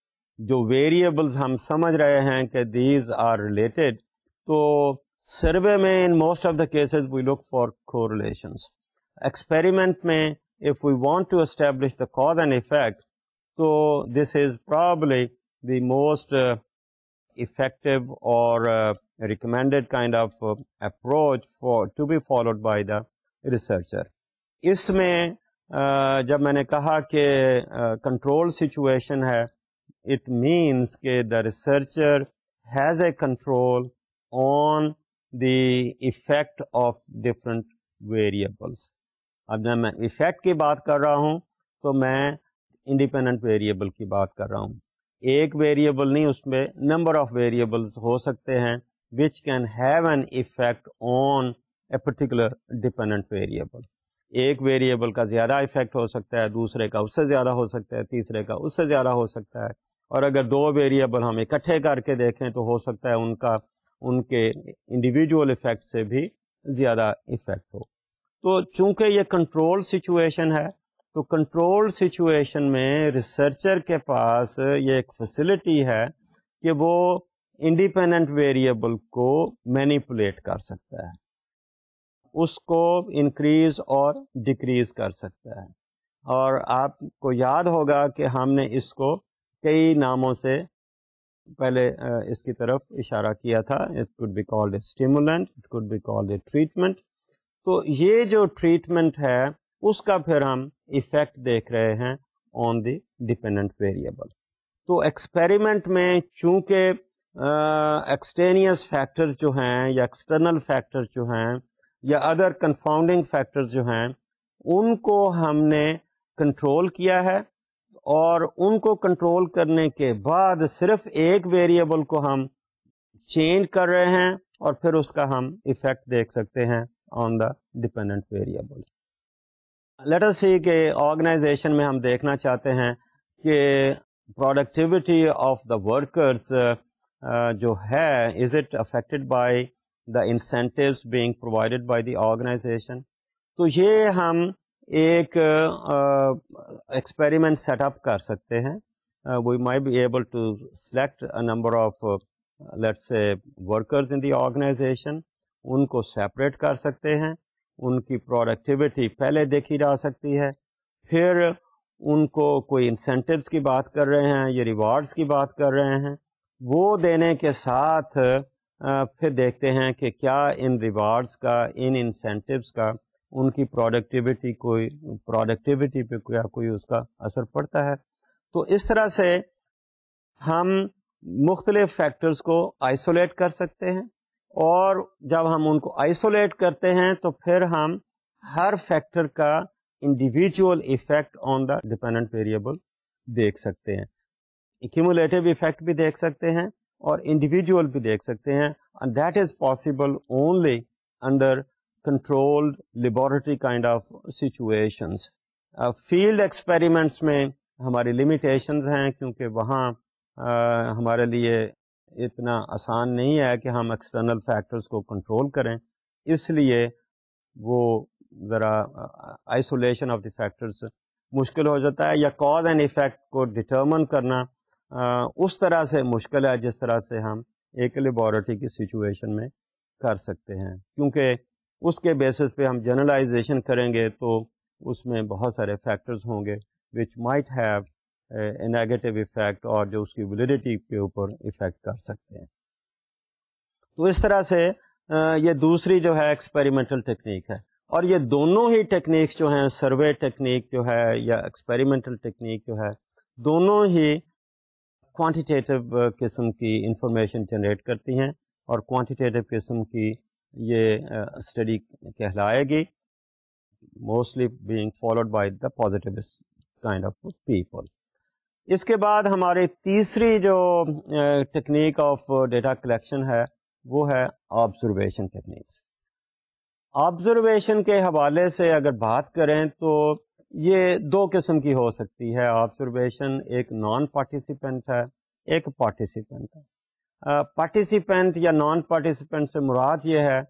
जो वेरिएबल्स हम समझ रहे हैं कि दीज आर रिलेटेड तो सर्वे में in most of the cases we look for correlation experiment में if we want to establish the cause and effect तो this is probably the most effective or uh, recommended kind of uh, approach for to be followed by the researcher. इसमें uh, जब मैंने कहा कि control uh, situation है it means के the researcher has a control on the effect of different variables अब जब मैं इफेक्ट की बात कर रहा हूँ तो मैं इंडिपेंडेंट वेरिएबल की बात कर रहा हूँ एक वेरिएबल नहीं उसमें नंबर ऑफ वेरिएबल्स हो सकते हैं which can have an effect on a particular dependent variable एक वेरिएबल का ज़्यादा इफेक्ट हो सकता है दूसरे का उससे ज़्यादा हो सकता है तीसरे का उससे ज़्यादा हो सकता है और अगर दो वेरिएबल हम इकट्ठे करके देखें तो हो सकता है उनका उनके इंडिविजुअल इफेक्ट से भी ज़्यादा इफेक्ट हो तो चूंकि ये कंट्रोल सिचुएशन है तो कंट्रोल सिचुएशन में रिसर्चर के पास ये एक फैसिलिटी है कि वो इंडिपेंडेंट वेरिएबल को मैनिपुलेट कर सकता है उसको इंक्रीज और डिक्रीज कर सकता है और आपको याद होगा कि हमने इसको कई नामों से पहले इसकी तरफ इशारा किया था it could be called a stimulant it could be called a treatment तो ये जो ट्रीटमेंट है उसका फिर हम इफेक्ट देख रहे हैं ऑन द डिपेंडेंट वेरिएबल तो एक्सपेरिमेंट में चूंकि एक्सटेनियस फैक्टर्स जो हैं या एक्सटर्नल फैक्टर्स जो हैं या अदर कन्फाउंडिंग फैक्टर्स जो हैं उनको हमने कंट्रोल किया है और उनको कंट्रोल करने के बाद सिर्फ एक वेरिएबल को हम चेंज कर रहे हैं और फिर उसका हम इफेक्ट देख सकते हैं on the dependent variable let's say के ऑर्गेनाइजेशन में हम देखना चाहते हैं कि प्रोडक्टिविटी ऑफ द वर्कर्स जो है is it affected by the incentives being provided by the organization तो ये हम एक एक्सपेरिमेंट uh, सेटअप कर सकते हैं we may be able to select a number of let's say workers in the organization उनको सेपरेट कर सकते हैं उनकी प्रोडक्टिविटी पहले देखी जा सकती है फिर उनको कोई इंसेंटिव्स की बात कर रहे हैं या रिवार्ड्स की बात कर रहे हैं वो देने के साथ फिर देखते हैं कि क्या इन रिवार्ड्स का इन इंसेंटिव्स का उनकी प्रोडक्टिविटी कोई प्रोडक्टिविटी पे क्या कोई उसका असर पड़ता है तो इस तरह से हम मुख्तलिफ फैक्टर्स को आइसोलेट कर सकते हैं और जब हम उनको आइसोलेट करते हैं तो फिर हम हर फैक्टर का individual effect on the dependent variable देख सकते हैं इक्यूमुलेटिव इफेक्ट भी देख सकते हैं और इंडिविजुअल भी देख सकते हैं and that is possible only under controlled laboratory kind of situations field experiments में हमारी लिमिटेशंस हैं क्योंकि वहाँ uh, हमारे लिए इतना आसान नहीं है कि हम एक्सटर्नल फैक्टर्स को कंट्रोल करें इसलिए वो ज़रा आइसोलेशन ऑफ द फैक्टर्स मुश्किल हो जाता है या कॉज एंड इफ़ेक्ट को डिटर्मन करना आ, उस तरह से मुश्किल है जिस तरह से हम एक लेबॉरेटरी की सिचुएशन में कर सकते हैं क्योंकि उसके बेसिस पे हम जनरलाइजेशन करेंगे तो उसमें बहुत सारे फैक्टर्स होंगे which might have negative effect और जो उसकी वैलिडिटी के ऊपर इफ़ेक्ट कर सकते हैं तो इस तरह से ये दूसरी जो है एक्सपेरिमेंटल टेक्निक है और ये दोनों ही टेक्निक्स जो हैं सर्वे टेक्निक जो है या एक्सपेरिमेंटल टेक्निक जो है दोनों ही क्वांटिटेटिव किस्म की इंफॉर्मेशन जनरेट करती हैं और क्वांटिटेटिव किस्म की ये स्टडी कहलाएगी mostly being followed by the positive kind of people इसके बाद हमारी तीसरी जो टेक्निक ऑफ डेटा कलेक्शन है वो है ऑब्जर्वेशन टेक्निक्स ऑब्जर्वेशन के हवाले से अगर बात करें तो ये दो किस्म की हो सकती है ऑब्जर्वेशन एक नॉन पार्टिसिपेंट है एक पार्टिसिपेंट है पार्टिसिपेंट या नॉन पार्टिसिपेंट से मुराद ये है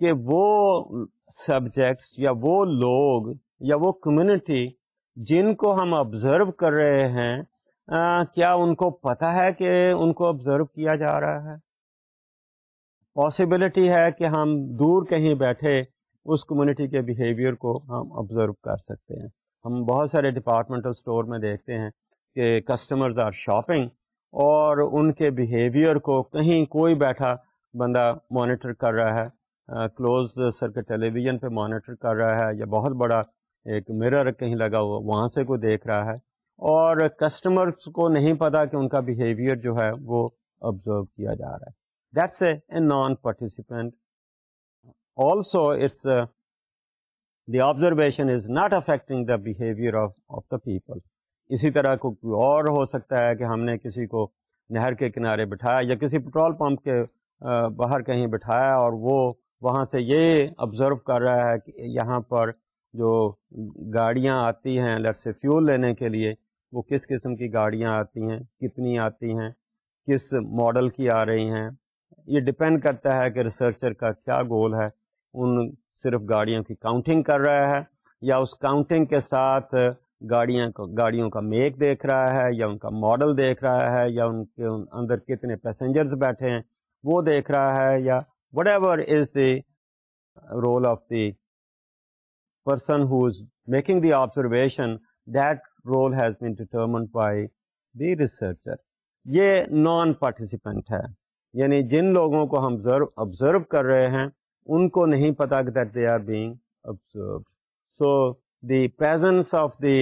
कि वो सब्जेक्ट्स या वो लोग या वो कम्युनिटी जिनको हम ऑब्जर्व कर रहे हैं क्या उनको पता है कि उनको ऑब्ज़र्व किया जा रहा है पॉसिबिलिटी है कि हम दूर कहीं बैठे उस कम्युनिटी के बिहेवियर को हम ऑब्ज़र्व कर सकते हैं हम बहुत सारे डिपार्टमेंटल स्टोर में देखते हैं कि कस्टमर्स आर शॉपिंग और उनके बिहेवियर को कहीं कोई बैठा बंदा मॉनिटर कर रहा है क्लोज सर्किट टेलीविज़न पे मॉनिटर कर रहा है या बहुत बड़ा एक मिरर कहीं लगा हुआ वहाँ से कोई देख रहा है और कस्टमर्स को नहीं पता कि उनका बिहेवियर जो है वो ऑब्जर्व किया जा रहा है that's a non participant also it's the observation is not affecting the behavior of of the people इसी तरह को कोई और हो सकता है कि हमने किसी को नहर के किनारे बिठाया या किसी पेट्रोल पंप के बाहर कहीं बिठाया और वो वहाँ से ये ऑब्ज़र्व कर रहा है कि यहाँ पर जो गाड़ियाँ आती हैं लट से फ्यूल लेने के लिए वो किस किस्म की गाड़ियाँ आती हैं कितनी आती हैं किस मॉडल की आ रही हैं ये डिपेंड करता है कि रिसर्चर का क्या गोल है उन सिर्फ गाड़ियों की काउंटिंग कर रहा है या उस काउंटिंग के साथ गाड़ियाँ गाड़ियों का मेक देख रहा है या उनका मॉडल देख रहा है या उनके उन अंदर कितने पैसेंजर्स बैठे हैं वो देख रहा है या whatever is the role of the who is making the observation that role has been determined by the researcher ये नॉन पार्टिसिपेंट है यानी जिन लोगों को हम ऑब्जर्व कर रहे हैं उनको नहीं पता that they are being observe so the presence of the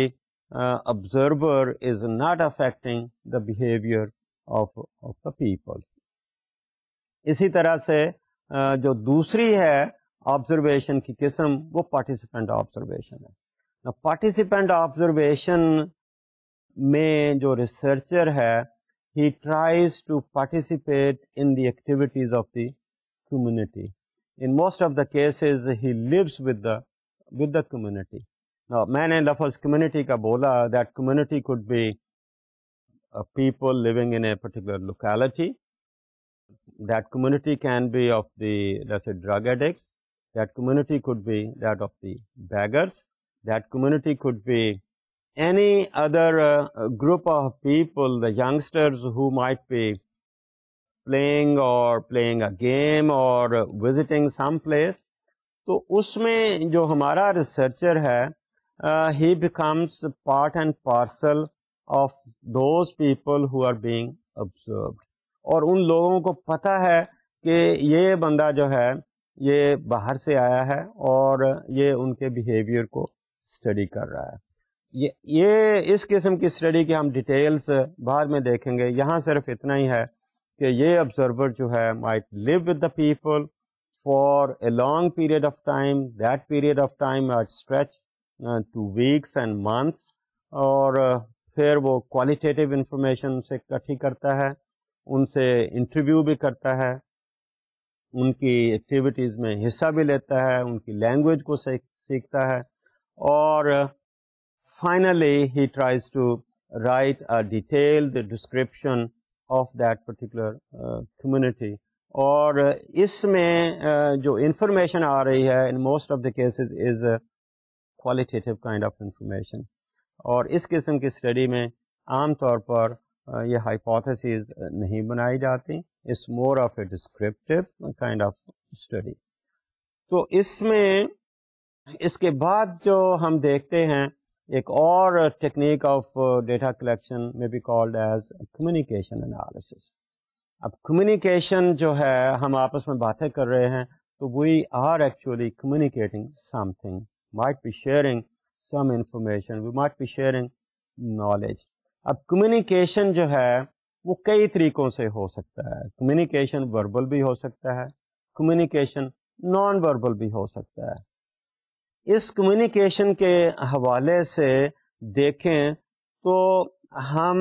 observer is not affecting the behaviour of of the people इसी तरह से uh, जो दूसरी है ऑब्जर्वेशन की किस्म वो पार्टिसिपेंट ऑब्जर्वेशन है पार्टिसिपेंट participant observation, जो researcher researcher, he tries to participate in the activities of the community. In most of the cases, he lives with the with the community. Now, मैंने first community का बोला that community could be a people living in a particular locality. That community can be of the let's say drug addicts. That community could be that of the beggars. that community could be any other uh, group of people, the youngsters who might be playing or playing a game or visiting some place, तो उसमें जो हमारा researcher है he becomes part and parcel of those people who are being observed और उन लोगों को पता है कि ये बंदा जो है ये बाहर से आया है और ये उनके बिहेवियर को स्टडी कर रहा है ये ये इस किस्म की स्टडी के हम डिटेल्स बाद में देखेंगे यहाँ सिर्फ इतना ही है कि ये ऑब्जर्वर जो है might live with the people for a long period of time that period of time or stretch to weeks and months और uh, फिर वो क्वालिटेटिव इंफॉर्मेशन से इकट्ठी करता है उनसे इंटरव्यू भी करता है उनकी एक्टिविटीज़ में हिस्सा भी लेता है उनकी लैंग्वेज को सीखता है or uh, finally he tries to write a detailed description of that particular uh, community और इसमें uh, jo information आ रही है in most of the cases is a qualitative kind of information और is किस्म ki study में aam तौर par ye hypotheses nahi बनाई jati is more of a descriptive kind of study तो इसमें इसके बाद जो हम देखते हैं एक और टेक्निक ऑफ डेटा कलेक्शन में be called as communication analysis अब कम्युनिकेशन जो है हम आपस में बातें कर रहे हैं तो we are actually communicating something might be sharing some information we might be sharing knowledge अब कम्युनिकेशन जो है वो कई तरीकों से हो सकता है कम्युनिकेशन वर्बल भी हो सकता है कम्युनिकेशन नॉन वर्बल भी हो सकता है इस कम्युनिकेशन के हवाले से देखें तो हम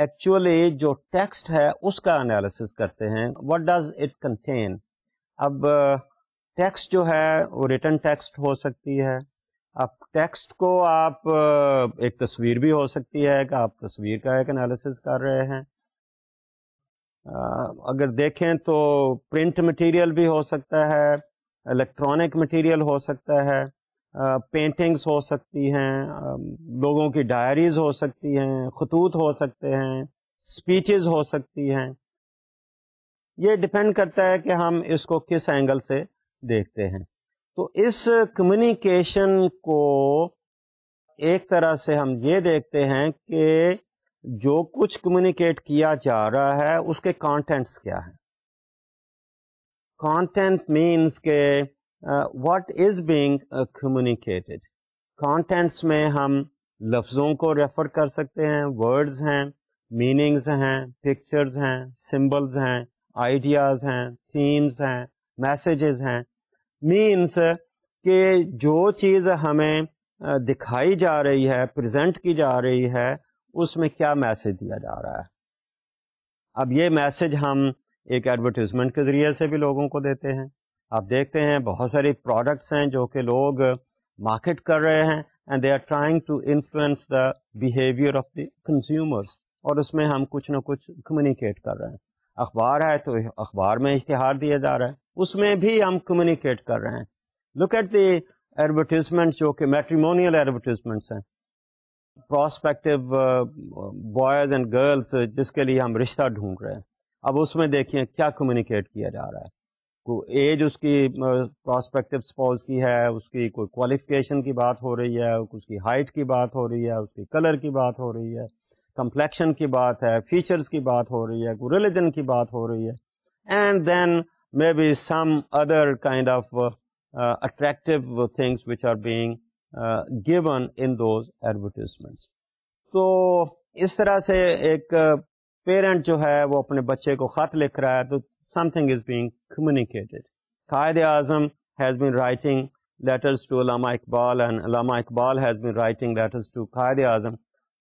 एक्चुअली जो टेक्स्ट है उसका एनालिसिस करते हैं व्हाट डज इट कंटेन अब टेक्स्ट जो है वो रिटर्न टेक्स्ट हो सकती है अब टेक्स्ट को आप एक तस्वीर भी हो सकती है कि आप तस्वीर का एक एनालिसिस कर रहे हैं अगर देखें तो प्रिंट मटेरियल भी हो सकता है इलेक्ट्रॉनिक मटेरियल हो सकता है पेंटिंग्स हो सकती हैं लोगों की डायरीज हो सकती हैं खतूत हो सकते हैं स्पीचेस हो सकती हैं ये डिपेंड करता है कि हम इसको किस एंगल से देखते हैं तो इस कम्युनिकेशन को एक तरह से हम ये देखते हैं कि जो कुछ कम्युनिकेट किया जा रहा है उसके कंटेंट्स क्या हैं कंटेंट मींस के what is being communicated contents में हम लफ्जों को रेफर कर सकते हैं वर्ड्स हैं मीनिंग्स हैं पिक्चर्स हैं सिंबल्स हैं आइडियाज हैं थीम्स हैं मैसेजेस हैं मीन्स कि जो चीज़ हमें uh, दिखाई जा रही है प्रेजेंट की जा रही है उसमें क्या मैसेज दिया जा रहा है अब ये मैसेज हम एक एडवर्टीजमेंट के ज़रिए से भी लोगों को देते हैं आप देखते हैं बहुत सारे प्रोडक्ट्स हैं जो कि लोग मार्केट कर रहे हैं and they are trying to influence the behaviour of the consumers और उसमें हम कुछ ना कुछ कम्युनिकेट कर रहे हैं अखबार है तो अखबार में इश्तहार दिया जा रहा है उसमें भी हम कम्युनिकेट कर रहे हैं लुक एट दी एडवर्टीजमेंट जो कि मेट्रीमोनियल एडवर्टीजमेंट्स हैं प्रॉस्पेक्टिव बॉयज़ एंड गर्ल्स जिसके लिए हम रिश्ता ढूंढ रहे हैं अब उसमें देखिए क्या कम्युनिकेट किया जा रहा है एज उसकी प्रॉस्पेक्टिव स्पॉज की है उसकी कोई क्वालिफिकेशन की बात हो रही है उसकी हाइट की बात हो रही है उसकी कलर की बात हो रही है कंप्लेक्शन की बात है फीचर्स की बात हो रही है रिलीजन की बात हो रही है and then maybe some other kind of attractive things which are being given in those advertisements तो इस तरह से एक पेरेंट uh, जो है वो अपने बच्चे को ख़त लिख रहा है तो something is being communicated. Qaid e Azam has been writing letters to Allama Iqbal and Allama Iqbal has been writing letters to Qaid e Azam.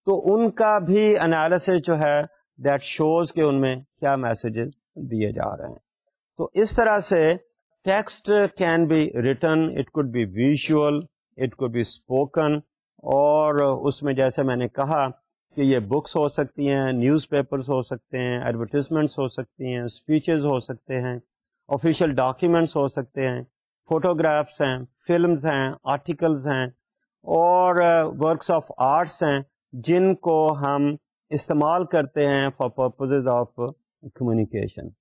So, unka bhi analysis jo hai that shows ke unmein kya messages दिए ja रहे हैं So, is tarah se text can be written, it could be visual, it could be spoken और usmein jaysa मैंने kaha, कि ये books हो सकती हैं न्यूज़पेपर्स हो सकते हैं एडवर्टिजमेंट्स हो सकती हैं स्पीचेस हो सकते हैं ऑफिशियल डॉक्यूमेंट्स हो सकते हैं फोटोग्राफ्स हैं फिल्म्स हैं आर्टिकल्स हैं और वर्क्स ऑफ आर्ट्स हैं जिनको हम इस्तेमाल करते हैं फॉर पर्पजेज ऑफ कम्युनिकेशन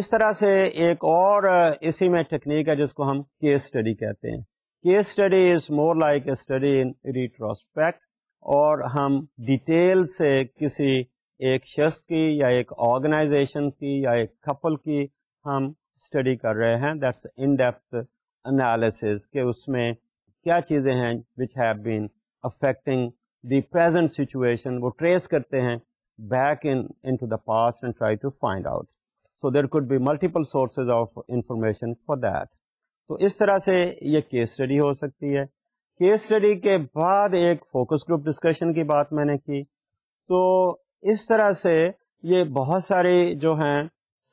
इस तरह से एक और uh, इसी में टेक्निक है जिसको हम केस स्टडी कहते हैं case study is more like a study in retrospect और हम डिटेल से किसी एक शख्स की या एक ऑर्गेनाइजेशन की या एक कपल की हम स्टडी कर रहे हैं दैट्स इन डेप्थ एनालिसिस के उसमें क्या चीज़ें हैं which have been affecting the present situation वो ट्रेस करते हैं back in into the past and try to find out so there could be multiple sources of information for that तो इस तरह से ये केस स्टडी हो सकती है केस स्टडी के बाद एक फोकस ग्रुप डिस्कशन की बात मैंने की तो इस तरह से ये बहुत सारे जो हैं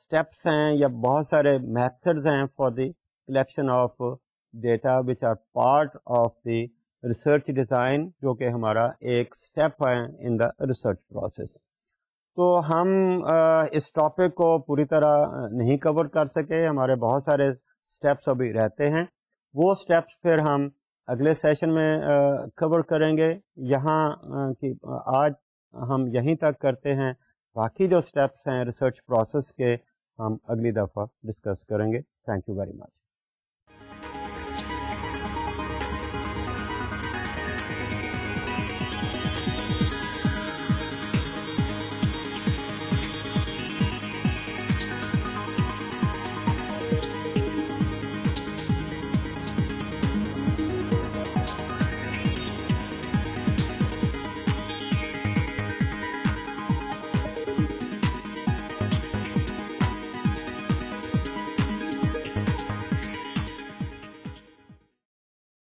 स्टेप्स हैं या बहुत सारे मेथड्स हैं for the collection of data which are part of the research design जो कि हमारा एक स्टेप है इन द रिसर्च प्रोसेस तो हम इस टॉपिक को पूरी तरह नहीं कवर कर सके हमारे बहुत सारे स्टेप्स अभी रहते हैं वो स्टेप्स फिर हम अगले सेशन में आ, कवर करेंगे यहाँ की आज हम यहीं तक करते हैं बाकी जो स्टेप्स हैं रिसर्च प्रोसेस के हम अगली दफ़ा डिस्कस करेंगे थैंक यू वेरी मच